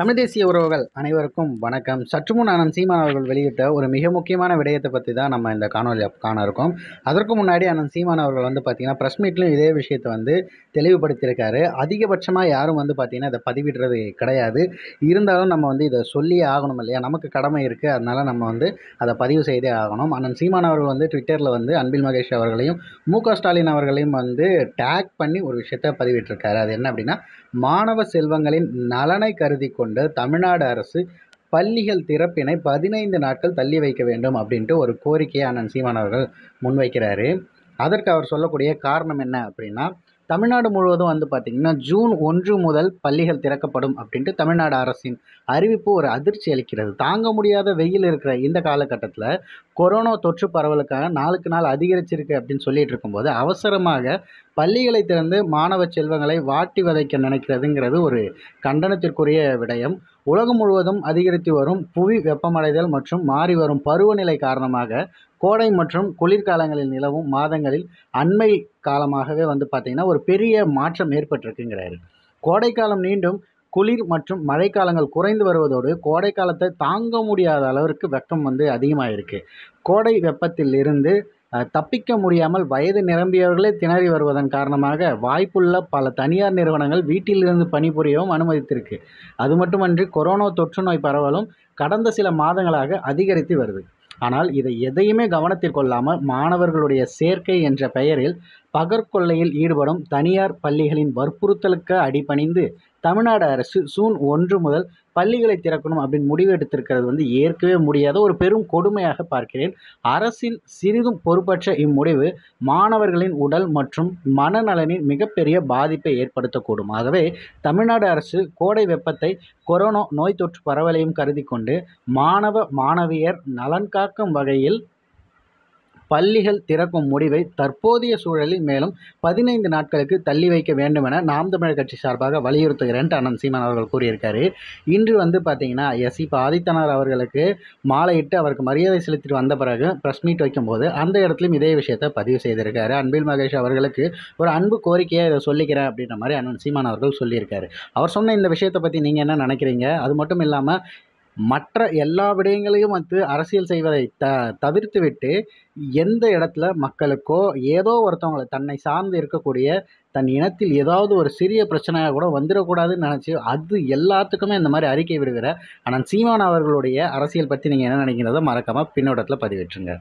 தமிழ் தேசிய உறவுகள் அனைவருக்கும் வணக்கம் சற்று முன் அண்ணன் சீமான் அவர்கள் வெளியிட்ட ஒரு மிக முக்கியமான விடயத்தை பற்றி தான் நம்ம இந்த காணொலி காண இருக்கோம் அதற்கு முன்னாடி அண்ணன் சீமான் அவர்கள் வந்து பார்த்திங்கன்னா ப்ரெஸ் மீட்லையும் இதே விஷயத்தை வந்து தெளிவுபடுத்தியிருக்காரு அதிகபட்சமாக யாரும் வந்து பார்த்திங்கன்னா இதை பதிவிடுறது கிடையாது இருந்தாலும் நம்ம வந்து இதை சொல்லியே ஆகணும் இல்லையா நமக்கு கடமை இருக்குது அதனால் நம்ம வந்து அதை பதிவு செய்தே ஆகணும் அண்ணன் சீமான் அவர்கள் வந்து ட்விட்டரில் வந்து அன்பில் மகேஷ் அவர்களையும் மு ஸ்டாலின் அவர்களையும் வந்து டேக் பண்ணி ஒரு விஷயத்தை பதிவிட்டிருக்காரு அது என்ன அப்படின்னா மாணவ செல்வங்களின் நலனை கருதி கொண்டு கொண்ட தமிழ்நாடு அரசு பள்ளிகள் திறப்பினை பதினைந்து நாட்கள் தள்ளி வைக்க வேண்டும் அப்படின்ட்டு ஒரு கோரிக்கையை அண்ணன் சீமான் அவர்கள் முன்வைக்கிறாரு அதற்கு அவர் சொல்லக்கூடிய காரணம் என்ன அப்படின்னா தமிழ்நாடு முழுவதும் வந்து பார்த்திங்கன்னா ஜூன் ஒன்று முதல் பள்ளிகள் திறக்கப்படும் அப்படின்ட்டு தமிழ்நாடு அரசின் அறிவிப்பு ஒரு அதிர்ச்சி அளிக்கிறது தாங்க முடியாத வெயில் இருக்கிற இந்த காலகட்டத்தில் கொரோனா தொற்று பரவலுக்காக நாளுக்கு நாள் அதிகரிச்சிருக்கு அப்படின்னு சொல்லிட்டு இருக்கும்போது அவசரமாக பள்ளிகளை திறந்து மாணவ செல்வங்களை வாட்டி வதைக்க நினைக்கிறதுங்கிறது ஒரு கண்டனத்திற்குரிய விடயம் உலகம் முழுவதும் அதிகரித்து வரும் புவி வெப்பமடைதல் மற்றும் மாறி வரும் பருவநிலை காரணமாக கோடை மற்றும் குளிர்காலங்களில் நிலவும் மாதங்களில் அண்மை காலமாகவே வந்து பார்த்திங்கன்னா ஒரு பெரிய மாற்றம் ஏற்பட்டிருக்குங்கிறாரு கோடைக்காலம் நீண்டும் குளிர் மற்றும் மழைக்காலங்கள் குறைந்து வருவதோடு கோடை காலத்தை தாங்க முடியாத அளவிற்கு வெப்பம் வந்து அதிகமாக இருக்குது கோடை வெப்பத்திலிருந்து தப்பிக்க முடியாமல் வயது நிரம்பியவர்களே திணறி வருவதன் காரணமாக வாய்ப்புள்ள பல தனியார் நிறுவனங்கள் வீட்டிலிருந்து பணிபுரியவும் அனுமதித்திருக்கு அது மட்டுமன்றி கொரோனா தொற்று நோய் பரவலும் கடந்த சில மாதங்களாக அதிகரித்து வருது ஆனால் இதை எதையுமே கவனத்தில் கொள்ளாமல் மாணவர்களுடைய சேர்க்கை என்ற பெயரில் பகற்கொள்ளையில் ஈடுபடும் தனியார் பள்ளிகளின் வற்புறுத்தலுக்கு அடிபணிந்து தமிழ்நாடு அரசு சூன் ஒன்று முதல் பள்ளிகளை திறக்கணும் அப்படின்னு முடிவு எடுத்திருக்கிறது வந்து ஏற்கவே முடியாத ஒரு பெரும் கொடுமையாக பார்க்கிறேன் அரசின் சிறிதும் பொறுப்பற்ற இம்முடிவு மாணவர்களின் உடல் மற்றும் மனநலனின் மிகப்பெரிய பாதிப்பை ஏற்படுத்தக்கூடும் ஆகவே தமிழ்நாடு அரசு கோடை வெப்பத்தை கொரோனா நோய் தொற்று பரவலையும் கருதி கொண்டு மாணவ மாணவியர் நலன் காக்கும் வகையில் பள்ளிகள் திறக்கும் முடிவை தற்போதைய சூழலில் மேலும் பதினைந்து நாட்களுக்கு தள்ளி வைக்க வேண்டும் என நாம் தமிழர் கட்சி சார்பாக வலியுறுத்துகிறேன் அண்ணன் சீமான் அவர்கள் கூறியிருக்காரு இன்று வந்து பார்த்தீங்கன்னா எஸ் இப்போ ஆதித்தனார் அவர்களுக்கு மாலையிட்டு அவருக்கு மரியாதை செலுத்திட்டு வந்த பிறகு ப்ரெஸ் மீட் வைக்கும்போது அந்த இடத்துலையும் இதே விஷயத்தை பதிவு செய்திருக்காரு அன்பில் மகேஷ் அவர்களுக்கு ஒரு அன்பு கோரிக்கையாக இதை சொல்லிக்கிறேன் அப்படின்ற மாதிரி அண்ணன் சீமான் அவர்கள் சொல்லியிருக்காரு அவர் சொன்ன இந்த விஷயத்தை பற்றி நீங்கள் என்ன நினைக்கிறீங்க அது மட்டும் இல்லாமல் மற்ற எல்லா விடயங்களையும் வந்து அரசியல் செய்வதை த தவிர்த்துவிட்டு எந்த இடத்துல மக்களுக்கோ ஏதோ ஒருத்தவங்களை தன்னை சார்ந்து இருக்கக்கூடிய தன் இனத்தில் ஏதாவது ஒரு சிறிய பிரச்சனையாக கூட வந்துடக்கூடாதுன்னு நினச்சி அது எல்லாத்துக்குமே இந்த மாதிரி அறிக்கை விடுகிற ஆனால் சீமான் அவர்களுடைய அரசியல் பற்றி நீங்கள் என்ன நினைக்கிறதோ மறக்காமல் பின்னோட்டத்தில் பதிவேற்றுங்க